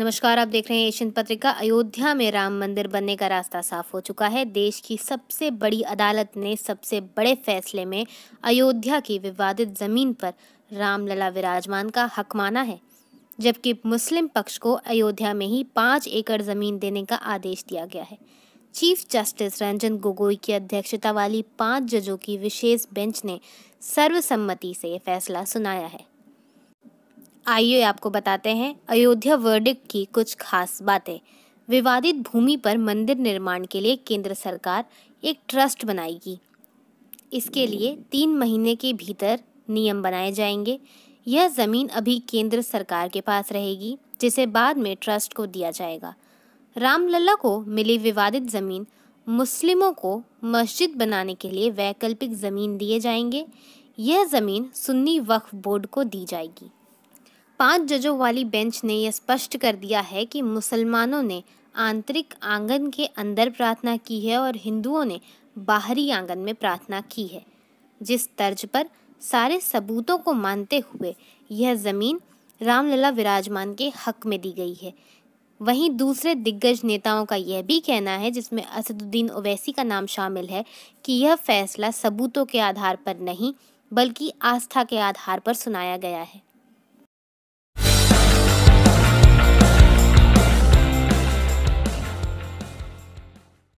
नमस्कार आप देख रहे हैं एशियन पत्रिका अयोध्या में राम मंदिर बनने का रास्ता साफ हो चुका है देश की सबसे बड़ी अदालत ने सबसे बड़े फैसले में अयोध्या की विवादित जमीन पर रामलला विराजमान का हक माना है जबकि मुस्लिम पक्ष को अयोध्या में ही पाँच एकड़ ज़मीन देने का आदेश दिया गया है चीफ जस्टिस रंजन गोगोई की अध्यक्षता वाली पांच जजों की विशेष बेंच ने सर्वसम्मति से यह फैसला सुनाया है आइए आपको बताते हैं अयोध्या वर्डिक की कुछ खास बातें विवादित भूमि पर मंदिर निर्माण के लिए केंद्र सरकार एक ट्रस्ट बनाएगी इसके लिए तीन महीने के भीतर नियम बनाए जाएंगे यह ज़मीन अभी केंद्र सरकार के पास रहेगी जिसे बाद में ट्रस्ट को दिया जाएगा रामलला को मिली विवादित ज़मीन मुस्लिमों को मस्जिद बनाने के लिए वैकल्पिक ज़मीन दिए जाएंगे यह ज़मीन सुन्नी वक्फ बोर्ड को दी जाएगी पांच जजों वाली बेंच ने यह स्पष्ट कर दिया है कि मुसलमानों ने आंतरिक आंगन के अंदर प्रार्थना की है और हिंदुओं ने बाहरी आंगन में प्रार्थना की है जिस तर्ज पर सारे सबूतों को मानते हुए यह ज़मीन रामलला विराजमान के हक में दी गई है वहीं दूसरे दिग्गज नेताओं का यह भी कहना है जिसमें असदुद्दीन ओवैसी का नाम शामिल है कि यह फैसला सबूतों के आधार पर नहीं बल्कि आस्था के आधार पर सुनाया गया है